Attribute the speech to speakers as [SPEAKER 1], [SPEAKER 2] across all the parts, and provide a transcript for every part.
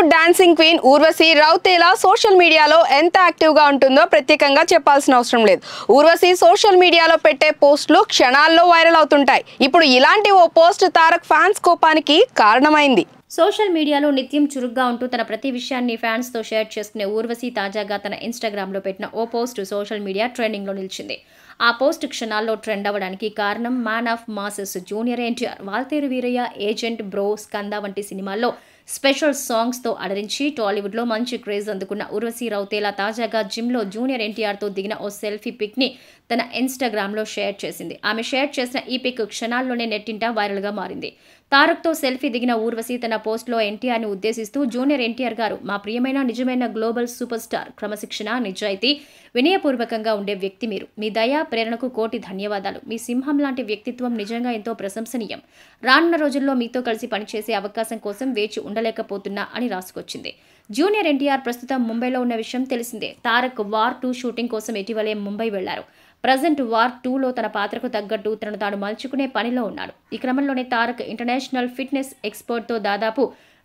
[SPEAKER 1] Bollywood dancing queen Urvashi Rautela social మీడియాలో ఎంత యాక్టివ్గా ఉంటుందో ప్రత్యేకంగా చెప్పాల్సిన అవసరం లేదు ఊర్వశి సోషల్ మీడియాలో పెట్టే పోస్టులు క్షణాల్లో వైరల్ అవుతుంటాయి ఇప్పుడు ఇలాంటి ఓ పోస్ట్ తారక్ ఫ్యాన్స్ కోపానికి కారణమైంది సోషల్ మీడియాలో నిత్యం
[SPEAKER 2] చురుగ్గా ఉంటూ తన ప్రతి విషయాన్ని ఫ్యాన్స్తో షేర్ చేసుకునే ఊర్వశి తాజాగా తన ఇన్స్టాగ్రామ్లో పెట్టిన ఓ పోస్ట్ సోషల్ మీడియా ట్రెండింగ్లో నిలిచింది ఆ పోస్ట్ క్షణాల్లో ట్రెండ్ అవ్వడానికి కారణం man of masses junior NTR Waltair Veerayya agent bro Skanda వంటి సినిమాల్లో స్పెషల్ సాంగ్స్తో అలరించి టాలీవుడ్లో మంచి క్రేజ్ అందుకున్న ఉర్వశి రౌతేలా తాజాగా జిమ్లో జూనియర్ ఎన్టీఆర్తో దిగిన ఓ సెల్ఫీ పిక్ని తన ఇన్స్టాగ్రామ్లో షేర్ చేసింది ఆమె షేర్ చేసిన ఈ పిక్ క్షణాల్లోనే నెట్టింట వైరల్గా మారింది తారక్తో సెల్ఫీ దిగిన ఊర్వశి తన పోస్ట్లో ఎన్టీఆర్ని ఉద్దేశిస్తూ జూనియర్ ఎన్టీఆర్ గారు మా ప్రియమైన నిజమైన గ్లోబల్ సూపర్ స్టార్ క్రమశిక్షణ నిజాయితీ వినయపూర్వకంగా ఉండే వ్యక్తి మీరు మీ దయా ప్రేరణకు కోటి ధన్యవాదాలు మీ సింహం లాంటి వ్యక్తిత్వం నిజంగా ఎంతో ప్రశంసనీయం రానున్న రోజుల్లో మీతో కలిసి పనిచేసే అవకాశం కోసం వేచి ఉండ ఉండలేకపోతున్నా అని రాసుకొచ్చింది జూనియర్ ఎన్టీఆర్ ప్రస్తుతం ముంబైలో ఉన్న విషయం తెలిసిందే తారక్ వార్ టూ షూటింగ్ కోసం ఇటీవలే ముంబై వెళ్లారు ప్రజెంట్ వార్ టూలో తన పాత్రకు తగ్గట్టు తనను తాను మలుచుకునే పనిలో ఉన్నాడు ఈ క్రమంలోనే తారక్ ఇంటర్నేషనల్ ఫిట్నెస్ ఎక్స్పర్ట్తో దాదాపు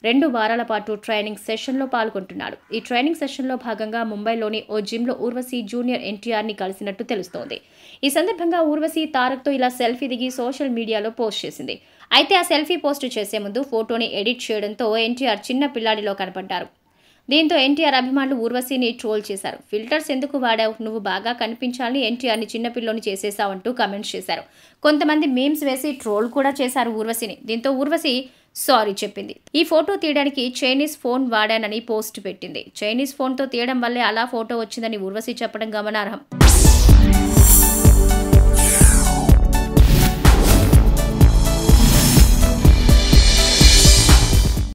[SPEAKER 2] రెండు వారాల పాటు ట్రైనింగ్ సెషన్లో పాల్గొంటున్నాడు ఈ ట్రైనింగ్ సెషన్లో భాగంగా ముంబైలోని ఓ జిమ్లో ఊర్వశి జూనియర్ ఎన్టీఆర్ని కలిసినట్టు తెలుస్తోంది ఈ సందర్భంగా ఊర్వశి తారక్తో ఇలా సెల్ఫీ దిగి సోషల్ మీడియాలో పోస్ట్ చేసింది అయితే ఆ సెల్ఫీ పోస్ట్ చేసే ముందు ఫోటోని ఎడిట్ చేయడంతో ఎన్టీఆర్ చిన్న పిల్లాడిలో కనపడ్డారు దీంతో ఎన్టీఆర్ అభిమానులు ఊర్వశీని ట్రోల్ చేశారు ఫిల్టర్స్ ఎందుకు వాడావు నువ్వు బాగా కనిపించాలని ఎన్టీఆర్ని చిన్నపిల్లోని చేసేసావంటూ కమెంట్స్ చేశారు కొంతమంది మీమ్స్ వేసి ట్రోల్ కూడా చేశారు ఊర్వశిని దీంతో ఊర్వశి సారీ చెప్పింది ఈ ఫోటో తీయడానికి చైనీస్ ఫోన్ వాడానని పోస్ట్ పెట్టింది చైనీస్ ఫోన్తో తీయడం వల్లే అలా ఫోటో వచ్చిందని ఉర్వశి చెప్పడం గమనార్హం